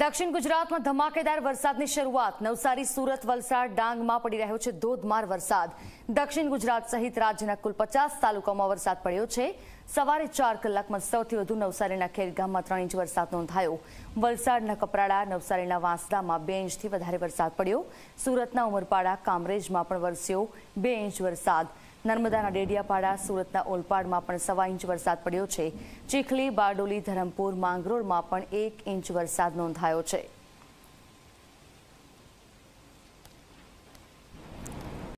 દક્ષિણ ગુજરાતમાં ધમાકેદાર વરસાદની શરૂઆત નવસારી સુરત વલસાડ ડાંગમાં પડી રહ્યો છે ધોધમાર વરસાદ દક્ષિણ ગુજરાત સહિત રાજ્યના કુલ પચાસ તાલુકામાં વરસાદ પડ્યો છે સવારે ચાર કલાકમાં સૌથી વધુ નવસારીના ખેરગામમાં ગામમાં ત્રણ ઇંચ વરસાદ નોંધાયો વલસાડના કપરાડા નવસારીના વાંસદામાં બે ઇંચથી વધારે વરસાદ પડ્યો સુરતના ઉમરપાડા કામરેજમાં પણ વરસ્યો બે ઇંચ વરસાદ નર્મદાના ડેડિયાપાડા સુરતના ઓલપાડમાં પણ સવા ઇંચ વરસાદ પડ્યો છે ચીખલી બારડોલી ધરમપુર માંગરોળમાં પણ એક ઇંચ વરસાદ નોંધાયો છે